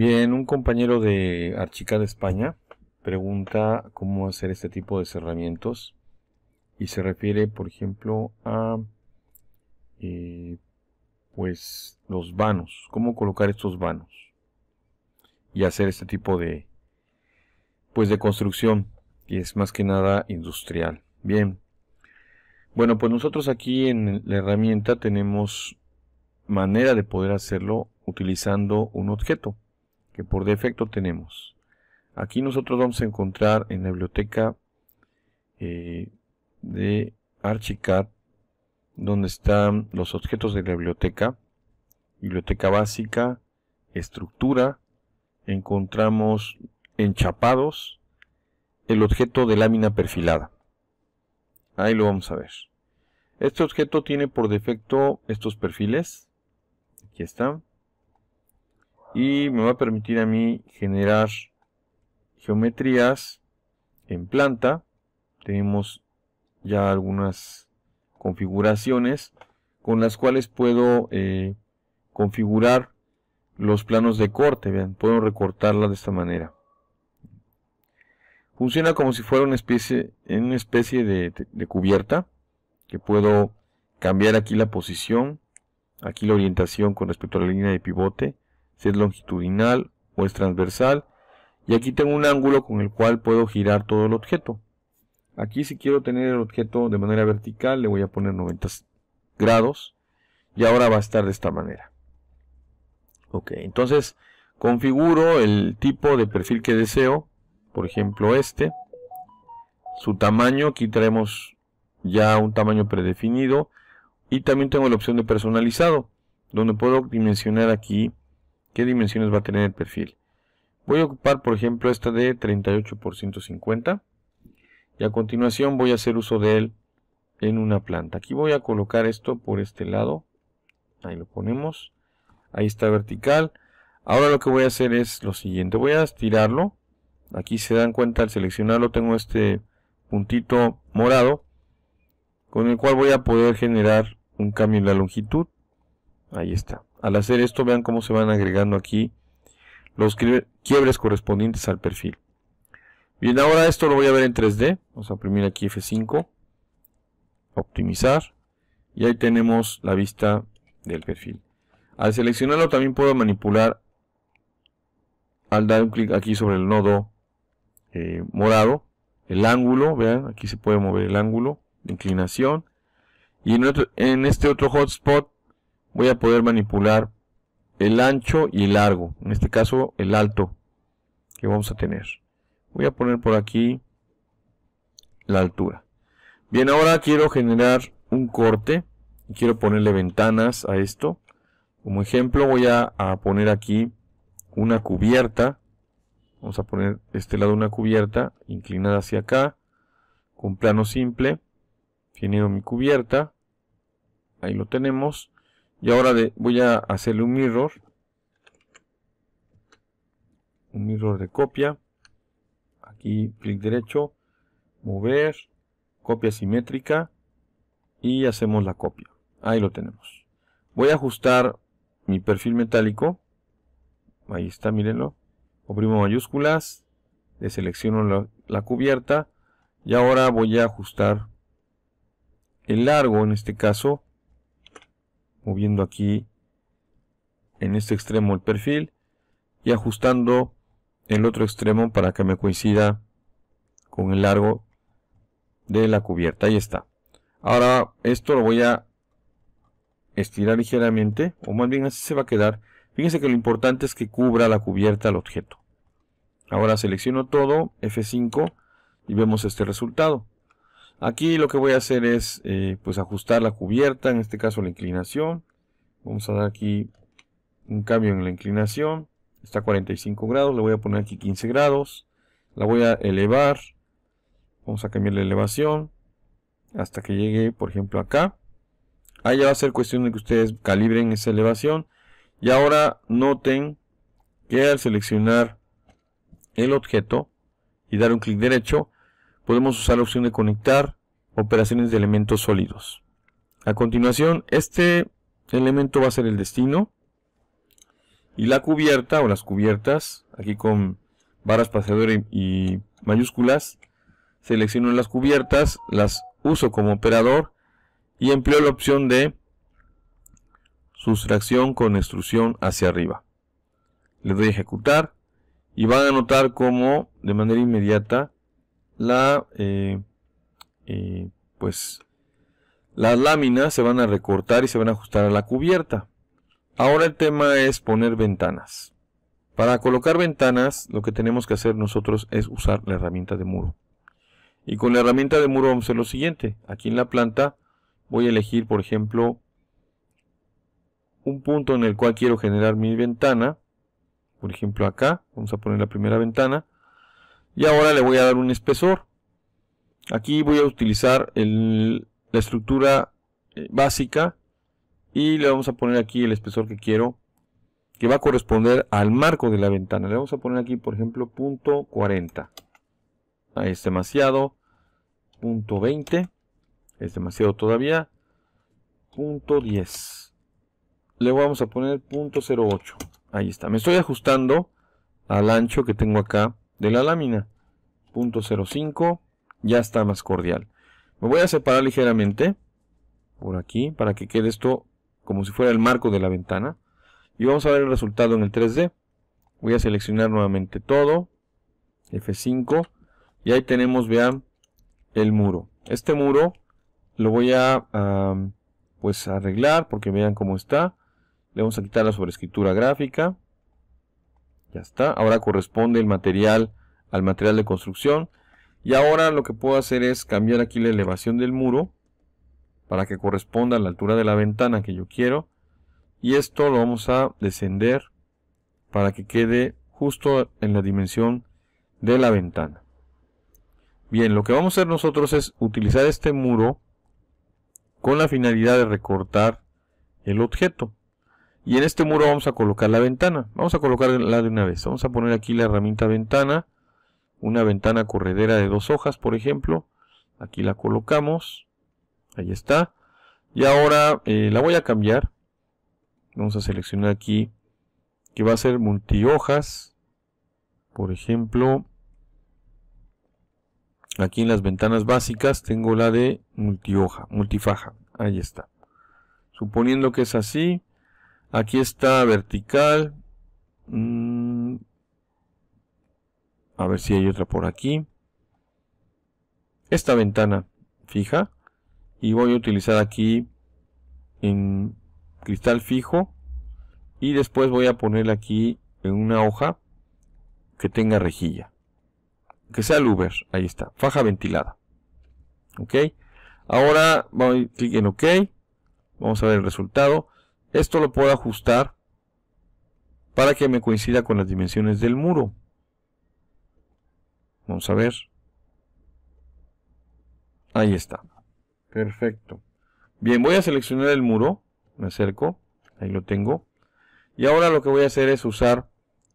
Bien, un compañero de Archica de España pregunta cómo hacer este tipo de cerramientos y se refiere, por ejemplo, a eh, pues los vanos, cómo colocar estos vanos y hacer este tipo de pues de construcción y es más que nada industrial. Bien. Bueno, pues nosotros aquí en la herramienta tenemos manera de poder hacerlo utilizando un objeto que por defecto tenemos. Aquí nosotros vamos a encontrar en la biblioteca eh, de Archicad, donde están los objetos de la biblioteca, biblioteca básica, estructura, encontramos enchapados, el objeto de lámina perfilada. Ahí lo vamos a ver. Este objeto tiene por defecto estos perfiles. Aquí están y me va a permitir a mí generar geometrías en planta tenemos ya algunas configuraciones con las cuales puedo eh, configurar los planos de corte vean puedo recortarla de esta manera funciona como si fuera una especie una especie de cubierta que puedo cambiar aquí la posición aquí la orientación con respecto a la línea de pivote si es longitudinal o es transversal. Y aquí tengo un ángulo con el cual puedo girar todo el objeto. Aquí si quiero tener el objeto de manera vertical le voy a poner 90 grados. Y ahora va a estar de esta manera. Ok, entonces configuro el tipo de perfil que deseo. Por ejemplo este. Su tamaño, aquí tenemos ya un tamaño predefinido. Y también tengo la opción de personalizado. Donde puedo dimensionar aquí qué dimensiones va a tener el perfil. Voy a ocupar, por ejemplo, esta de 38 por 150 y a continuación voy a hacer uso de él en una planta. Aquí voy a colocar esto por este lado. Ahí lo ponemos. Ahí está vertical. Ahora lo que voy a hacer es lo siguiente. Voy a estirarlo. Aquí se dan cuenta al seleccionarlo tengo este puntito morado con el cual voy a poder generar un cambio en la longitud. Ahí está. Al hacer esto, vean cómo se van agregando aquí los quiebres correspondientes al perfil. Bien, ahora esto lo voy a ver en 3D. Vamos a oprimir aquí F5, optimizar, y ahí tenemos la vista del perfil. Al seleccionarlo también puedo manipular al dar un clic aquí sobre el nodo eh, morado, el ángulo, vean, aquí se puede mover el ángulo, de inclinación. Y en, en este otro hotspot voy a poder manipular el ancho y el largo, en este caso el alto que vamos a tener. Voy a poner por aquí la altura. Bien, ahora quiero generar un corte y quiero ponerle ventanas a esto. Como ejemplo voy a, poner aquí una cubierta. Vamos a poner este lado una cubierta inclinada hacia acá con plano simple. Genero mi cubierta. Ahí lo tenemos. Y ahora voy a hacerle un mirror. Un mirror de copia. Aquí clic derecho, mover, copia simétrica y hacemos la copia. Ahí lo tenemos. Voy a ajustar mi perfil metálico. Ahí está, mírenlo. Oprimo mayúsculas, deselecciono la cubierta y ahora voy a ajustar el largo en este caso moviendo aquí en este extremo el perfil y ajustando el otro extremo para que me coincida con el largo de la cubierta. Ahí está. Ahora esto lo voy a estirar ligeramente, o más bien así se va a quedar. Fíjense que lo importante es que cubra la cubierta al objeto. Ahora selecciono todo, F5, y vemos este resultado. Aquí lo que voy a hacer es eh, pues ajustar la cubierta, en este caso la inclinación. Vamos a dar aquí un cambio en la inclinación. Está a 45 grados, le voy a poner aquí 15 grados. La voy a elevar. Vamos a cambiar la elevación hasta que llegue, por ejemplo, acá. Ahí ya va a ser cuestión de que ustedes calibren esa elevación. Y ahora noten que al seleccionar el objeto y dar un clic derecho, podemos usar la opción de conectar operaciones de elementos sólidos. A continuación, este elemento va a ser el destino y la cubierta o las cubiertas, aquí con barras espaciadora y mayúsculas, selecciono las cubiertas, las uso como operador y empleo la opción de sustracción con extrusión hacia arriba. Le doy a ejecutar y van a notar cómo de manera inmediata la, eh, eh, pues, las láminas se van a recortar y se van a ajustar a la cubierta. Ahora el tema es poner ventanas. Para colocar ventanas, lo que tenemos que hacer nosotros es usar la herramienta de muro. Y con la herramienta de muro vamos a hacer lo siguiente. Aquí en la planta voy a elegir, por ejemplo, un punto en el cual quiero generar mi ventana. Por ejemplo acá, vamos a poner la primera ventana. Y ahora le voy a dar un espesor. Aquí voy a utilizar la estructura eh, básica y le vamos a poner aquí el espesor que quiero que va a corresponder al marco de la ventana. Le vamos a poner aquí, por ejemplo, punto 40. Ahí es demasiado. Punto 20. Es demasiado todavía. Punto 10. Le vamos a poner punto 08. Ahí está. Me estoy ajustando al ancho que tengo acá de la lámina. 05 ya está más cordial. Me voy a separar ligeramente por aquí para que quede esto como si fuera el marco de la ventana. Y vamos a ver el resultado en el 3D. Voy a seleccionar nuevamente todo. F5. Y ahí tenemos, vean, el muro. Este muro lo voy a pues arreglar porque vean cómo está. Le vamos a quitar la sobreescritura gráfica. Ahora corresponde el material al material de construcción. Y ahora lo que puedo hacer es cambiar aquí la elevación del muro para que corresponda a la altura de la ventana que yo quiero. Y esto lo vamos a descender para que quede justo en la dimensión de la ventana. Bien, lo que vamos a hacer nosotros es utilizar este muro con la finalidad de recortar el objeto. Y en este muro vamos a colocar la ventana. Vamos a colocarla de una vez. Vamos a poner aquí la herramienta ventana. Una ventana corredera de dos hojas, por ejemplo. Aquí la colocamos. Ahí está. Y ahora eh, la voy a cambiar. Vamos a seleccionar aquí que va a ser multihojas. Por ejemplo, aquí en las ventanas básicas tengo la de multihoja, multifaja. Ahí está. Suponiendo que es así, Aquí está vertical. Mm. A ver si hay otra por aquí. Esta ventana fija. Y voy a utilizar aquí en cristal fijo. Y después voy a ponerle aquí en una hoja que tenga rejilla. Que sea el Uber. Ahí está. Faja ventilada. Ok. Ahora voy clic en OK. Vamos a ver el resultado. Esto lo puedo ajustar para que me coincida con las dimensiones del muro. Vamos a ver. Ahí está. Perfecto. Bien, voy a seleccionar el muro. Me acerco. Ahí lo tengo. Y ahora lo que voy a hacer es usar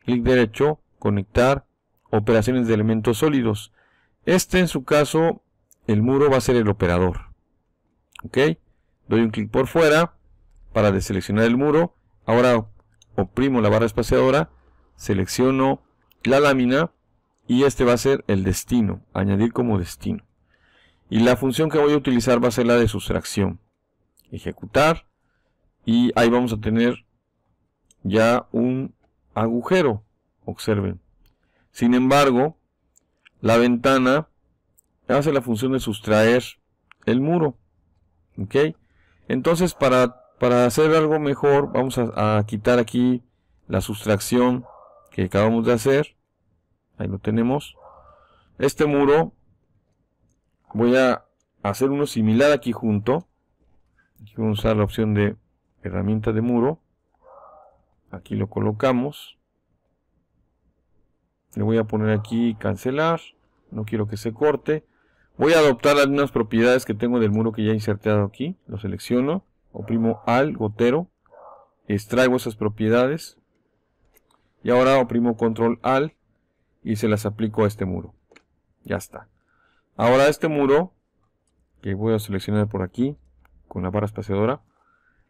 clic derecho, conectar, operaciones de elementos sólidos. Este en su caso, el muro va a ser el operador. ¿Ok? Doy un clic por fuera para deseleccionar el muro. Ahora oprimo la barra espaciadora, selecciono la lámina y este va a ser el destino, añadir como destino. Y la función que voy a utilizar va a ser la de sustracción. Ejecutar y ahí vamos a tener ya un agujero, observen. Sin embargo, la ventana hace la función de sustraer el muro. ¿ok? Entonces, para para hacer algo mejor vamos a, quitar aquí la sustracción que acabamos de hacer. Ahí lo tenemos. Este muro voy a hacer uno similar aquí junto. Aquí vamos a usar la opción de herramienta de muro. Aquí lo colocamos. Le voy a poner aquí cancelar. No quiero que se corte. Voy a adoptar algunas propiedades que tengo del muro que ya he insertado aquí. Lo selecciono oprimo al gotero, extraigo esas propiedades y ahora oprimo control al y se las aplico a este muro. Ya está. Ahora este muro, que voy a seleccionar por aquí con la barra espaciadora,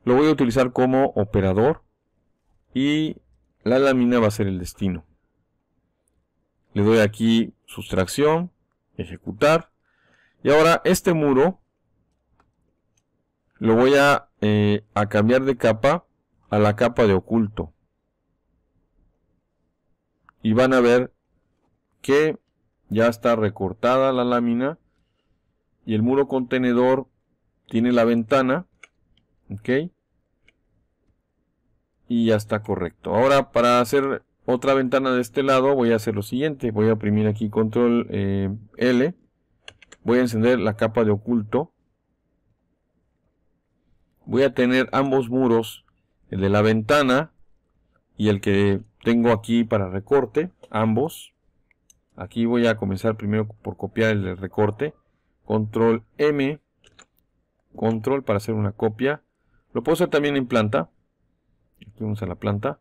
lo voy a utilizar como operador y la lámina va a ser el destino. Le doy aquí sustracción, ejecutar. Y ahora este muro lo voy eh, a, cambiar de capa a la capa de oculto. Y van a ver que ya está recortada la lámina y el muro contenedor tiene la ventana. ¿Ok? Y ya está correcto. Ahora para hacer otra ventana de este lado voy a hacer lo siguiente. Voy a oprimir aquí control eh, L. Voy a encender la capa de oculto voy a tener ambos muros, el de la ventana y el que tengo aquí para recorte, ambos. Aquí voy a comenzar primero por copiar el recorte. Control M, control para hacer una copia. Lo puedo hacer también en planta. Aquí vamos a la planta.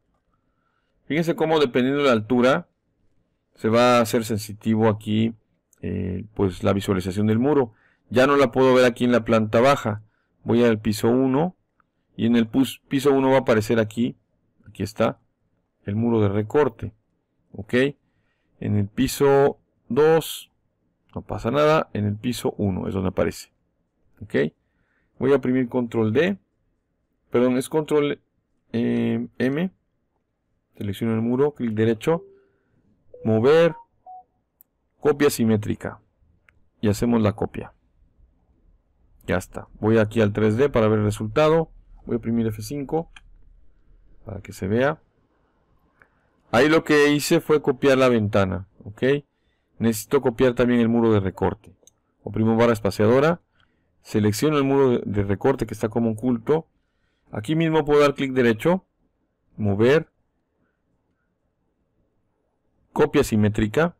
Fíjense cómo dependiendo de la altura se va a hacer sensitivo aquí eh, pues la visualización del muro. Ya no la puedo ver aquí en la planta baja voy al piso 1 y en el piso 1 va a aparecer aquí, aquí está, el muro de recorte. ¿Ok? En el piso 2 no pasa nada, en el piso 1 es donde aparece. ¿Ok? Voy a oprimir control D, perdón, es control eh, M, selecciono el muro, clic derecho, mover, copia simétrica y hacemos la copia. Ya está. Voy aquí al 3D para ver el resultado. Voy a oprimir F5 para que se vea. Ahí lo que hice fue copiar la ventana. ¿Ok? Necesito copiar también el muro de recorte. Oprimo barra espaciadora. Selecciono el muro de recorte que está como oculto. Aquí mismo puedo dar clic derecho. Mover. Copia simétrica.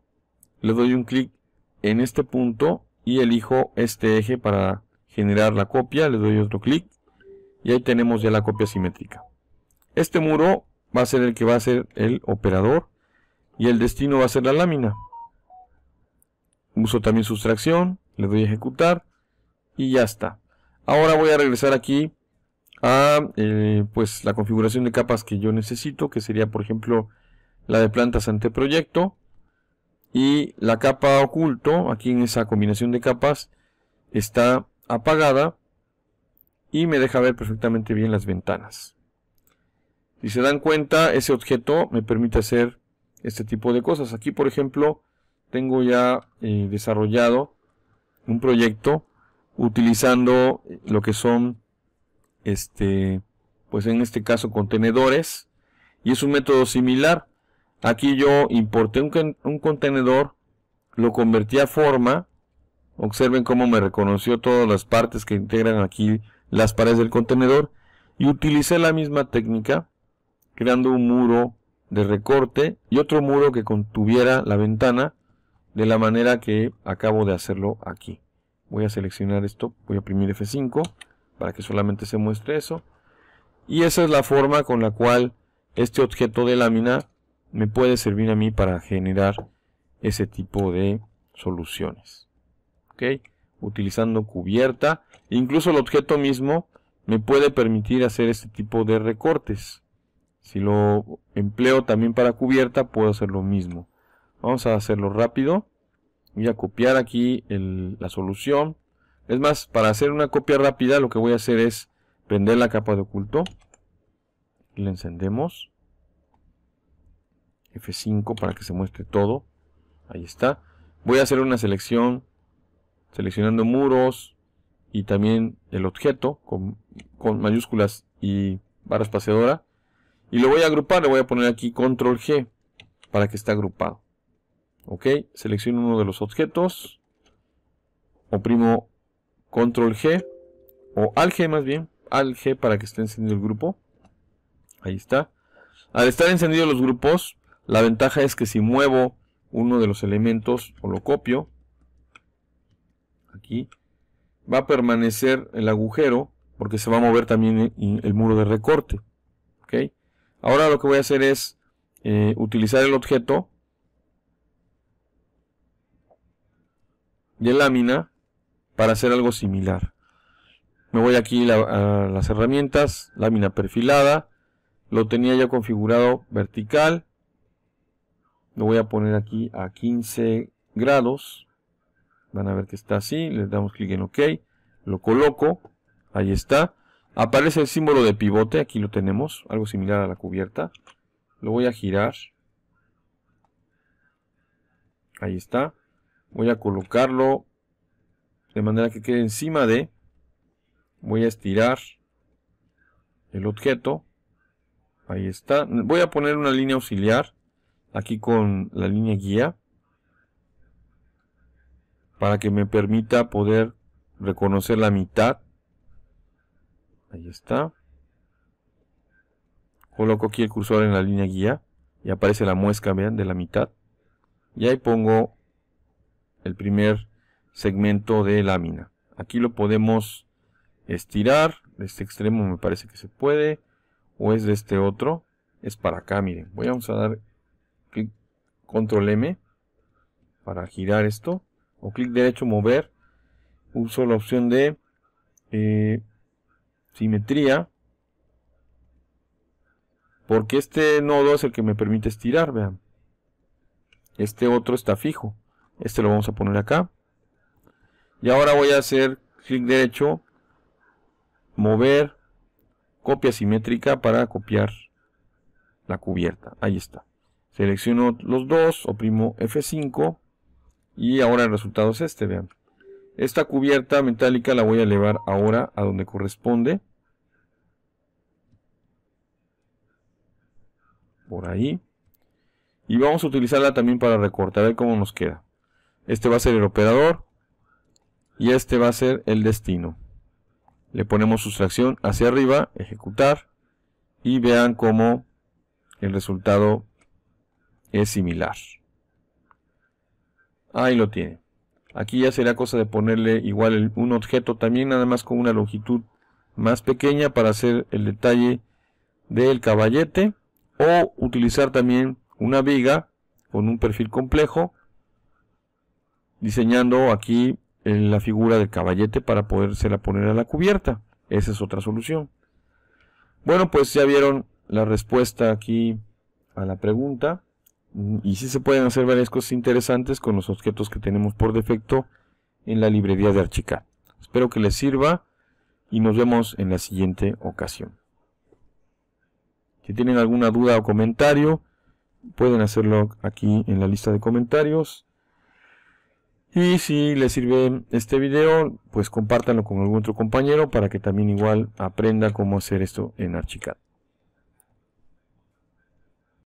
Le doy un clic en este punto y elijo este eje para generar la copia, le doy otro clic y ahí tenemos ya la copia simétrica. Este muro va a ser el que va a ser el operador y el destino va a ser la lámina. Uso también sustracción, le doy a ejecutar y ya está. Ahora voy a regresar aquí a eh, pues la configuración de capas que yo necesito, que sería por ejemplo la de plantas anteproyecto y la capa oculto, aquí en esa combinación de capas está apagada y me deja ver perfectamente bien las ventanas. Si se dan cuenta, ese objeto me permite hacer este tipo de cosas. Aquí, por ejemplo, tengo ya eh, desarrollado un proyecto utilizando lo que son, este, pues en este caso, contenedores. Y es un método similar. Aquí yo importé un, un contenedor, lo convertí a forma Observen cómo me reconoció todas las partes que integran aquí las paredes del contenedor y utilicé la misma técnica creando un muro de recorte y otro muro que contuviera la ventana de la manera que acabo de hacerlo aquí. Voy a seleccionar esto, voy a oprimir F5 para que solamente se muestre eso. Y esa es la forma con la cual este objeto de lámina me puede servir a mí para generar ese tipo de soluciones. Utilizando cubierta, incluso el objeto mismo me puede permitir hacer este tipo de recortes. Si lo empleo también para cubierta, puedo hacer lo mismo. Vamos a hacerlo rápido. Voy a copiar aquí la solución. Es más, para hacer una copia rápida, lo que voy a hacer es prender la capa de oculto. La encendemos. F5 para que se muestre todo. Ahí está. Voy a hacer una selección seleccionando muros y también el objeto con, mayúsculas y barra espaciadora. Y lo voy a agrupar, le voy a poner aquí control G para que esté agrupado. Ok, selecciono uno de los objetos, oprimo control G o al G más bien, al G para que esté encendido el grupo. Ahí está. Al estar encendidos los grupos, la ventaja es que si muevo uno de los elementos o lo copio, aquí, va a permanecer el agujero porque se va a mover también eh, el muro de recorte. Ahora lo que voy a hacer es eh, utilizar el objeto de lámina para hacer algo similar. Me voy aquí a las herramientas, lámina perfilada, lo tenía ya configurado vertical, lo voy a poner aquí a 15 grados, Van a ver que está así. Les damos clic en OK. Lo coloco. Ahí está. Aparece el símbolo de pivote. Aquí lo tenemos. Algo similar a la cubierta. Lo voy a girar. Ahí está. Voy a colocarlo de manera que quede encima de. Voy a estirar el objeto. Ahí está. Voy a poner una línea auxiliar. Aquí con la línea guía para que me permita poder reconocer la mitad. Ahí está. Coloco aquí el cursor en la línea guía y aparece la muesca, vean, de la mitad. Y ahí pongo el primer segmento de lámina. Aquí lo podemos estirar, de este extremo me parece que se puede, o es de este otro, es para acá, miren. Voy a, usar dar clic, control M para girar esto o clic derecho mover uso la opción de eh, simetría porque este nodo es el que me permite estirar vean este otro está fijo este lo vamos a poner acá y ahora voy a hacer clic derecho mover copia simétrica para copiar la cubierta ahí está selecciono los dos oprimo F5 y ahora el resultado es este, vean. Esta cubierta metálica la voy a elevar ahora a donde corresponde. Por ahí. Y vamos a utilizarla también para recortar, a ver cómo nos queda. Este va a ser el operador. Y este va a ser el destino. Le ponemos sustracción hacia arriba, ejecutar. Y vean cómo el resultado es similar. Ahí lo tiene. Aquí ya será cosa de ponerle igual un objeto también, nada más con una longitud más pequeña para hacer el detalle del caballete. O utilizar también una viga con un perfil complejo, diseñando aquí eh, la figura del caballete para podérsela poner a la cubierta. Esa es otra solución. Bueno, pues ya vieron la respuesta aquí a la pregunta. Mm, y si se pueden hacer varias cosas interesantes con los objetos que tenemos por defecto en la librería de Archicad. Espero que les sirva y nos vemos en la siguiente ocasión. Si tienen alguna duda o comentario, pueden hacerlo aquí en la lista de comentarios. Y si les sirve este video, pues compártanlo con algún otro compañero para que también igual aprenda cómo hacer esto en Archicad.